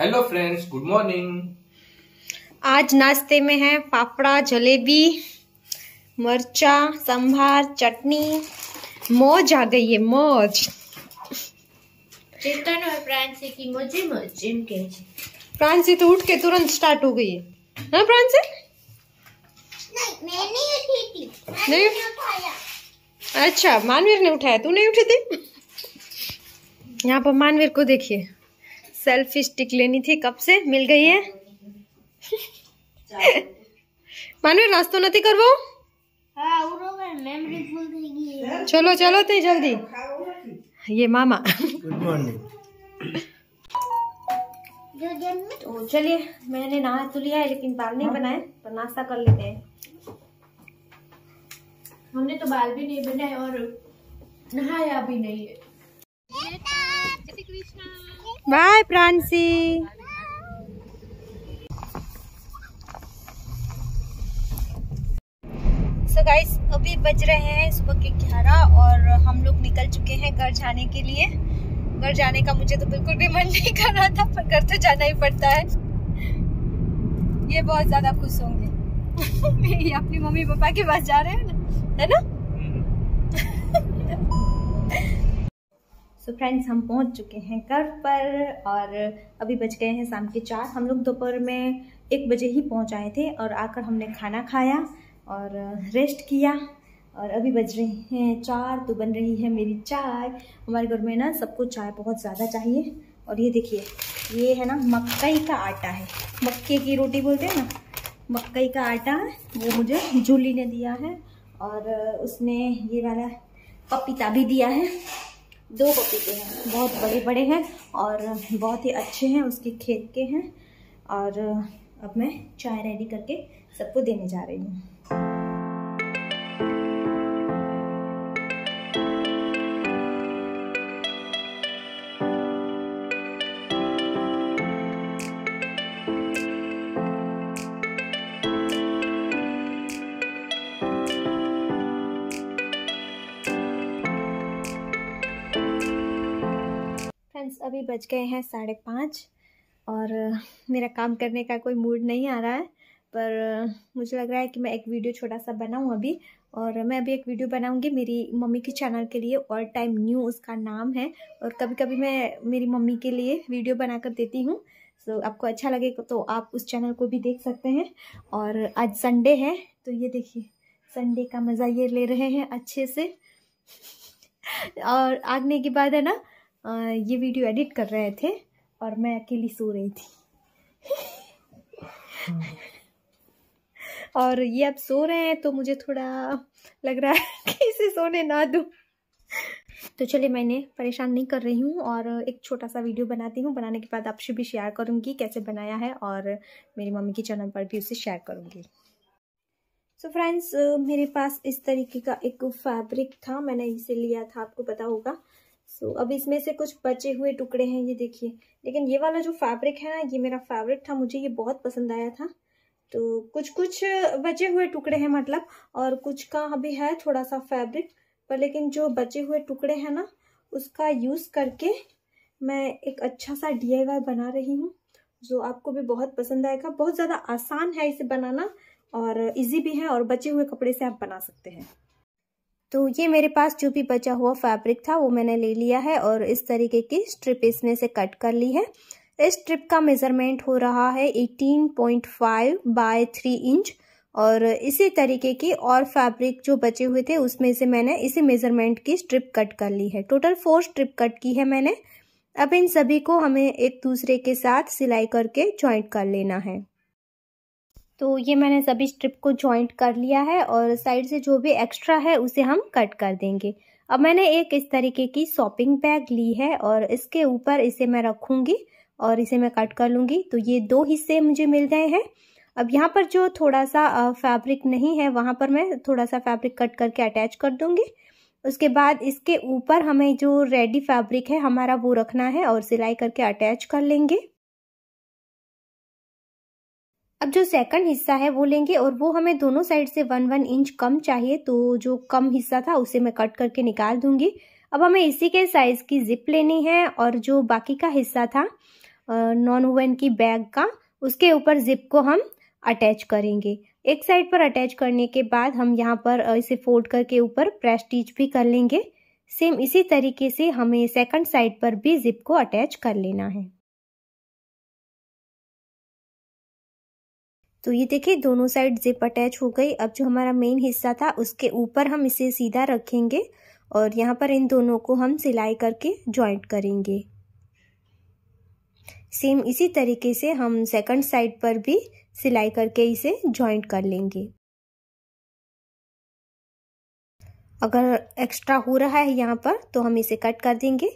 Hello friends good morning आज नाश्ते में है पापड़ा जलेबी मरचा संभार चटनी मौज आ गई है मौज चेतन और प्रांसी की मुझे मौज इनके प्रांसी तो उठ के तुरंत स्टार्ट हो गई है हाँ प्रांसी नहीं मैं नहीं उठी थी नहीं उठाया अच्छा मानवीर ने उठाया तू नहीं उठी थी यहाँ पर मानवीर को देखिए सेल्फी स्टिक लेनी थी कब से मिल गई है मानवी नाश्तो नहीं करवो हाँ, चलो चलो ते तो जल्दी ये मामा गुड मॉर्निंग तो चलिए मैंने नहा तो लिया है लेकिन बाल नहीं बनाए पर नाश्ता कर लेते हैं हमने तो बाल भी नहीं बनाए और नहाया भी नहीं है बाय प्रांसी सो so गाइस अभी बज रहे हैं सुबह के ग्यारह और हम लोग निकल चुके हैं घर जाने के लिए घर जाने का मुझे तो बिल्कुल भी मन नहीं कर रहा था पर घर तो जाना ही पड़ता है ये बहुत ज्यादा खुश होंगे अपनी मम्मी पापा के पास जा रहे हैं ना है ना सो so फ्रेंड्स हम पहुंच चुके हैं कर्व पर और अभी बज गए हैं शाम के चार हम लोग दोपहर में एक बजे ही पहुंच आए थे और आकर हमने खाना खाया और रेस्ट किया और अभी बज रहे हैं चार तो बन रही है मेरी चाय हमारे घर में ना सबको चाय बहुत ज़्यादा चाहिए और ये देखिए ये है ना मकई का आटा है मक्के की रोटी बोलते हैं ना मकई का आटा वो मुझे जूली ने दिया है और उसने ये वाला पपीता भी दिया है दो पपीते हैं बहुत बड़े बड़े हैं और बहुत ही अच्छे हैं उसके खेत के हैं और अब मैं चाय रेडी करके सबको देने जा रही हूँ बज गए हैं साढ़े पाँच और मेरा काम करने का कोई मूड नहीं आ रहा है पर मुझे लग रहा है कि मैं एक वीडियो छोटा सा बनाऊं अभी और मैं अभी एक वीडियो बनाऊंगी मेरी मम्मी के चैनल के लिए ऑल टाइम न्यू उसका नाम है और कभी कभी मैं मेरी मम्मी के लिए वीडियो बनाकर देती हूँ सो so, आपको अच्छा लगे तो आप उस चैनल को भी देख सकते हैं और आज संडे है तो ये देखिए संडे का मज़ा ये ले रहे हैं अच्छे से और आगने के बाद है ना ये वीडियो एडिट कर रहे थे और मैं अकेली सो रही थी हाँ। और ये अब सो रहे हैं तो मुझे थोड़ा लग रहा है कि इसे सोने ना दूँ तो चलिए मैंने परेशान नहीं कर रही हूँ और एक छोटा सा वीडियो बनाती हूँ बनाने के बाद आपसे भी शेयर करूँगी कैसे बनाया है और मेरी मम्मी के चैनल पर भी उसे शेयर करूँगी सो फ्रेंड्स मेरे पास इस तरीके का एक फैब्रिक था मैंने इसे लिया था आपको पता होगा सो अब इसमें से कुछ बचे हुए टुकड़े हैं ये देखिए लेकिन ये वाला जो फैब्रिक है ना ये मेरा फेवरेट था मुझे ये बहुत पसंद आया था तो कुछ कुछ बचे हुए टुकड़े हैं मतलब और कुछ का अभी है थोड़ा सा फैब्रिक पर लेकिन जो बचे हुए टुकड़े हैं ना उसका यूज़ करके मैं एक अच्छा सा डी बना रही हूँ जो आपको भी बहुत पसंद आएगा बहुत ज़्यादा आसान है इसे बनाना और इजी भी है और बचे हुए कपड़े से आप बना सकते हैं तो ये मेरे पास जो भी बचा हुआ फैब्रिक था वो मैंने ले लिया है और इस तरीके की स्ट्रिप इसमें से कट कर ली है इस स्ट्रिप का मेज़रमेंट हो रहा है 18.5 point five by three inch और इसी तरीके की और फैब्रिक जो बचे हुए थे उसमें से मैंने इसी मेज़रमेंट की स्ट्रिप कट कर ली है टोटल फोर स्ट्रिप कट की है मैंने अब इन सभी को हमें एक दूसरे के साथ सिलाई करके ज्वाइंट कर लेना है तो ये मैंने सभी स्ट्रिप को जॉइंट कर लिया है और साइड से जो भी एक्स्ट्रा है उसे हम कट कर देंगे अब मैंने एक इस तरीके की शॉपिंग बैग ली है और इसके ऊपर इसे मैं रखूँगी और इसे मैं कट कर लूँगी तो ये दो हिस्से मुझे मिल गए हैं अब यहाँ पर जो थोड़ा सा फैब्रिक नहीं है वहाँ पर मैं थोड़ा सा फैब्रिक कट करके अटैच कर दूंगी उसके बाद इसके ऊपर हमें जो रेडी फैब्रिक है हमारा वो रखना है और सिलाई करके अटैच कर लेंगे अब जो सेकंड हिस्सा है वो लेंगे और वो हमें दोनों साइड से वन वन इंच कम चाहिए तो जो कम हिस्सा था उसे मैं कट करके निकाल दूंगी अब हमें इसी के साइज़ की जिप लेनी है और जो बाकी का हिस्सा था नॉन ओवन की बैग का उसके ऊपर जिप को हम अटैच करेंगे एक साइड पर अटैच करने के बाद हम यहाँ पर इसे फोल्ड करके ऊपर प्रेस स्टिच भी कर लेंगे सेम इसी तरीके से हमें सेकंड साइड पर भी जिप को अटैच कर लेना है तो ये देखिए दोनों साइड जिप अटैच हो गई अब जो हमारा मेन हिस्सा था उसके ऊपर हम इसे सीधा रखेंगे और यहाँ पर इन दोनों को हम सिलाई करके जॉइंट करेंगे सेम इसी तरीके से हम सेकंड साइड पर भी सिलाई करके इसे जॉइंट कर लेंगे अगर एक्स्ट्रा हो रहा है यहाँ पर तो हम इसे कट कर देंगे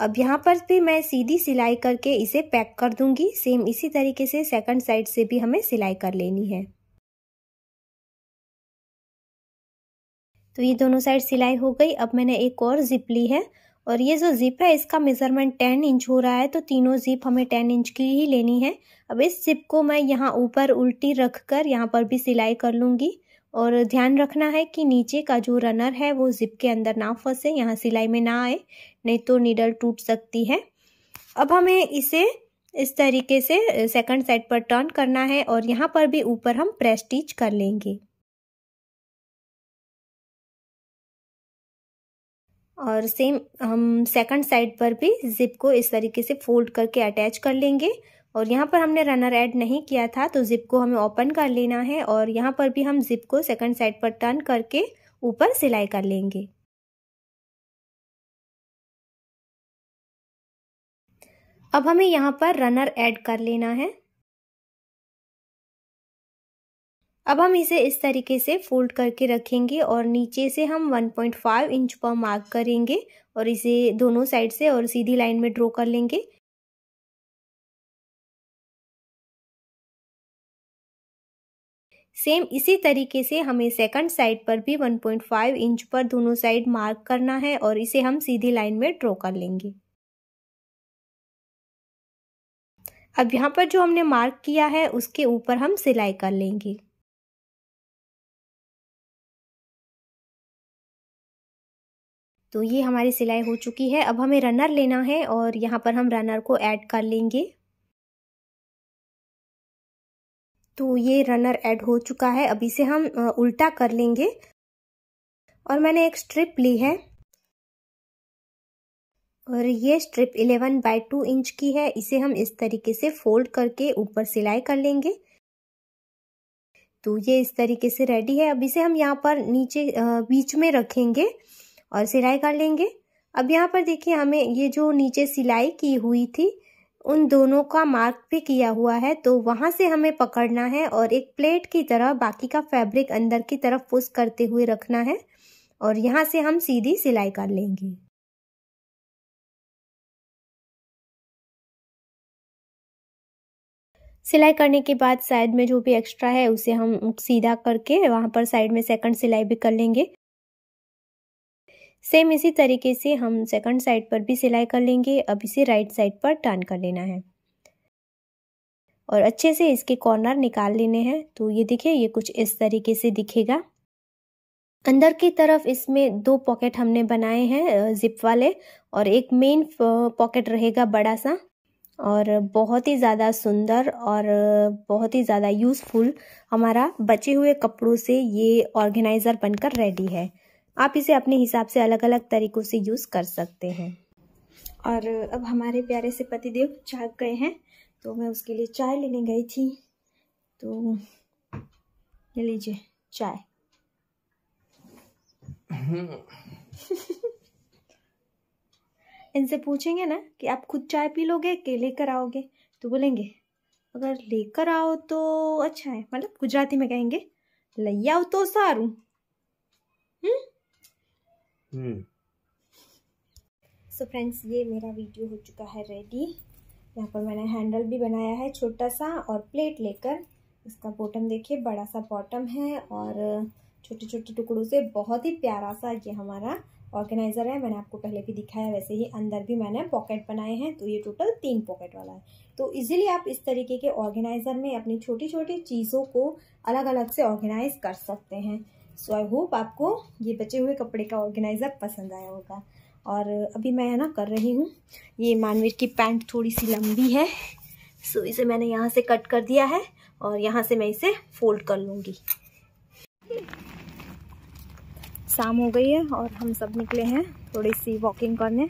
अब यहाँ पर भी मैं सीधी सिलाई करके इसे पैक कर दूंगी सेम इसी तरीके से सेकंड साइड से भी हमें सिलाई कर लेनी है तो ये दोनों साइड सिलाई हो गई अब मैंने एक और जिप ली है और ये जो जिप है इसका मेज़रमेंट टेन इंच हो रहा है तो तीनों जिप हमें टेन इंच की ही लेनी है अब इस जिप को मैं यहाँ ऊपर उल्टी रख कर यहाँ पर भी सिलाई कर लूंगी और ध्यान रखना है कि नीचे का जो रनर है वो जिप के अंदर ना फंसे यहाँ सिलाई में ना आए नहीं तो नीडल टूट सकती है अब हमें इसे इस तरीके से सेकंड साइड पर टर्न करना है और यहाँ पर भी ऊपर हम प्रेस स्टिच कर लेंगे और सेम हम सेकंड साइड पर भी जिप को इस तरीके से फोल्ड करके अटैच कर लेंगे और यहाँ पर हमने रनर ऐड नहीं किया था तो ज़िप को हमें ओपन कर लेना है और यहाँ पर भी हम ज़िप को सेकंड साइड पर टर्न करके ऊपर सिलाई कर लेंगे अब हमें यहाँ पर रनर ऐड कर लेना है अब हम इसे इस तरीके से फोल्ड करके रखेंगे और नीचे से हम 1.5 इंच पर मार्क करेंगे और इसे दोनों साइड से और सीधी लाइन में ड्रॉ कर लेंगे सेम इसी तरीके से हमें सेकंड साइड पर भी 1.5 इंच पर दोनों साइड मार्क करना है और इसे हम सीधी लाइन में ड्रॉ कर लेंगे अब यहाँ पर जो हमने मार्क किया है उसके ऊपर हम सिलाई कर लेंगे तो ये हमारी सिलाई हो चुकी है अब हमें रनर लेना है और यहाँ पर हम रनर को ऐड कर लेंगे तो ये रनर ऐड हो चुका है अभी से हम उल्टा कर लेंगे और मैंने एक स्ट्रिप ली है और ये स्ट्रिप 11 बाय टू इंच की है इसे हम इस तरीके से फोल्ड करके ऊपर सिलाई कर लेंगे तो ये इस तरीके से रेडी है अब इसे हम यहाँ पर नीचे बीच में रखेंगे और सिलाई कर लेंगे अब यहाँ पर देखिए हमें ये जो नीचे सिलाई की हुई थी उन दोनों का मार्क भी किया हुआ है तो वहां से हमें पकड़ना है और एक प्लेट की तरह बाकी का फैब्रिक अंदर की तरफ पुश करते हुए रखना है और यहां से हम सीधी सिलाई कर लेंगे सिलाई करने के बाद साइड में जो भी एक्स्ट्रा है उसे हम सीधा करके वहां पर साइड में सेकंड सिलाई भी कर लेंगे सेम इसी तरीके से हम सेकंड साइड पर भी सिलाई कर लेंगे अब इसे राइट साइड पर टर्न कर लेना है और अच्छे से इसके कॉर्नर निकाल लेने हैं तो ये देखिए ये कुछ इस तरीके से दिखेगा अंदर की तरफ इसमें दो पॉकेट हमने बनाए हैं जिप वाले और एक मेन पॉकेट रहेगा बड़ा सा और बहुत ही ज़्यादा सुंदर और बहुत ही ज़्यादा यूज़फुल हमारा बचे हुए कपड़ों से ये ऑर्गेनाइज़र बनकर रेडी है आप इसे अपने हिसाब से अलग अलग तरीक़ों से यूज़ कर सकते हैं और अब हमारे प्यारे से पतिदेव जाग गए हैं तो मैं उसके लिए चाय लेने गई थी तो ले लीजिए चाय इनसे पूछेंगे ना कि आप खुद चाय पी लोगे के लेकर आओगे तो बोलेंगे अगर लेकर आओ तो अच्छा है मतलब गुजराती में कहेंगे लैया तो सारू हम्म सो हम्म। फ्रेंड्स ये मेरा वीडियो हो चुका है रेडी यहाँ पर मैंने हैंडल भी बनाया है छोटा सा और प्लेट लेकर इसका बॉटम देखिए बड़ा सा बॉटम है और छोटे छोटे टुकड़ों से बहुत ही प्यारा सा ये हमारा ऑर्गेनाइज़र है मैंने आपको पहले भी दिखाया है वैसे ही अंदर भी मैंने पॉकेट बनाए हैं तो ये टोटल तीन पॉकेट वाला है तो इजीली आप इस तरीके के ऑर्गेनाइज़र में अपनी छोटी छोटी चीज़ों को अलग अलग से ऑर्गेनाइज कर सकते हैं सो आई होप आपको ये बचे हुए कपड़े का ऑर्गेनाइज़र पसंद आया होगा और अभी मैं है ना कर रही हूँ ये मानवीर की पैंट थोड़ी सी लंबी है सो so, इसे मैंने यहाँ से कट कर दिया है और यहाँ से मैं इसे फोल्ड कर लूँगी शाम हो गई है और हम सब निकले हैं थोड़ी सी वॉकिंग करने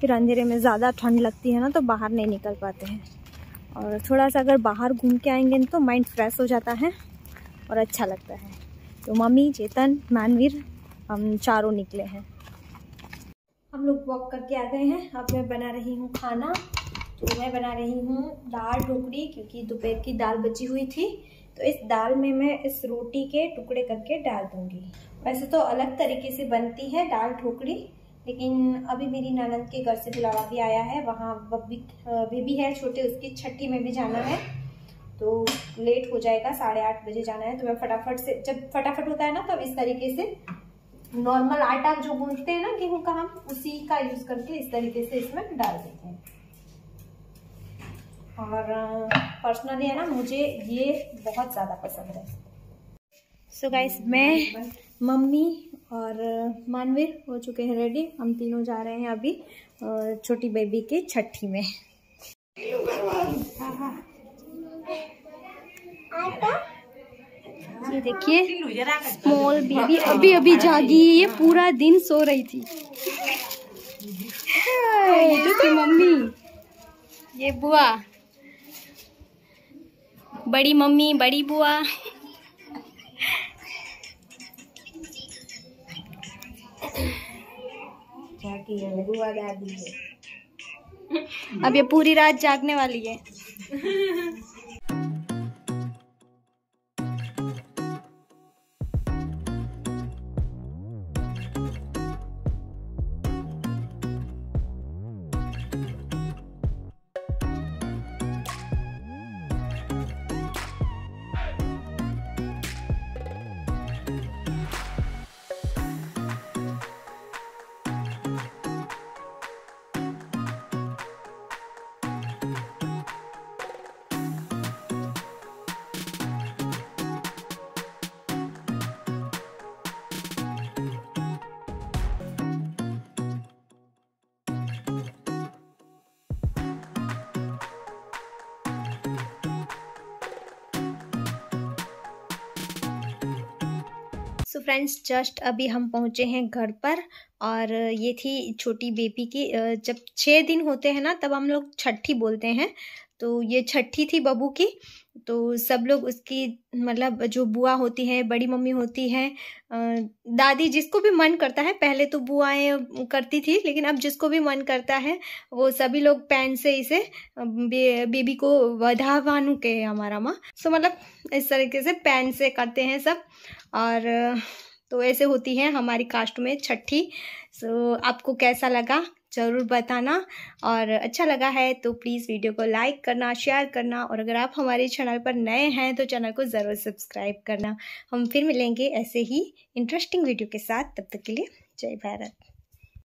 फिर अंधेरे में ज़्यादा ठंड लगती है ना तो बाहर नहीं निकल पाते हैं और थोड़ा सा अगर बाहर घूम के आएंगे तो माइंड फ्रेश हो जाता है और अच्छा लगता है तो मम्मी चेतन मानवीर हम चारों निकले हैं हम लोग वॉक करके आ गए हैं अब मैं बना रही हूँ खाना तो मैं बना रही हूँ दाल ढोकड़ी क्योंकि दोपहर की दाल बची हुई थी तो इस दाल में मैं इस रोटी के टुकड़े करके डाल दूंगी वैसे तो अलग तरीके से बनती है दाल ढोकड़ी लेकिन अभी मेरी ननद के घर से बुलावा भी आया है वहाँ बेबी है छोटे उसकी छठी में भी जाना है तो लेट हो जाएगा साढ़े आठ बजे जाना है तो मैं फटाफट से जब फटाफट होता है ना तब इस तरीके से नॉर्मल आटा जो गूंथते हैं ना गेहूं का हम उसी का यूज करके इस तरीके से इसमें डाल देते हैं और पर्सनली है ना मुझे ये बहुत ज़्यादा पसंद है सो so गाइस मैं मम्मी और मानवीर हो चुके हैं रेडी हम तीनों जा रहे हैं अभी छोटी बेबी के छठी में हाँ, हाँ। ये देखिए स्मॉल बेबी अभी अभी जागी ये पूरा दिन सो रही थी इसकी मम्मी ये बुआ बड़ी मम्मी बड़ी बुआ अब ये पूरी रात जागने वाली है सो फ्रेंड्स जस्ट अभी हम पहुँचे हैं घर पर और ये थी छोटी बेबी की जब छः दिन होते हैं ना तब हम लोग छठी बोलते हैं तो ये छठी थी बबू की तो सब लोग उसकी मतलब जो बुआ होती है बड़ी मम्मी होती है दादी जिसको भी मन करता है पहले तो बुआएं करती थी लेकिन अब जिसको भी मन करता है वो सभी लोग पैन से इसे बे, बेबी को वधावानु के हमारा माँ सो मतलब इस तरीके से पैन से करते हैं सब और तो ऐसे होती है हमारी कास्ट में छठी सो आपको कैसा लगा ज़रूर बताना और अच्छा लगा है तो प्लीज़ वीडियो को लाइक करना शेयर करना और अगर आप हमारे चैनल पर नए हैं तो चैनल को ज़रूर सब्सक्राइब करना हम फिर मिलेंगे ऐसे ही इंटरेस्टिंग वीडियो के साथ तब तक के लिए जय भारत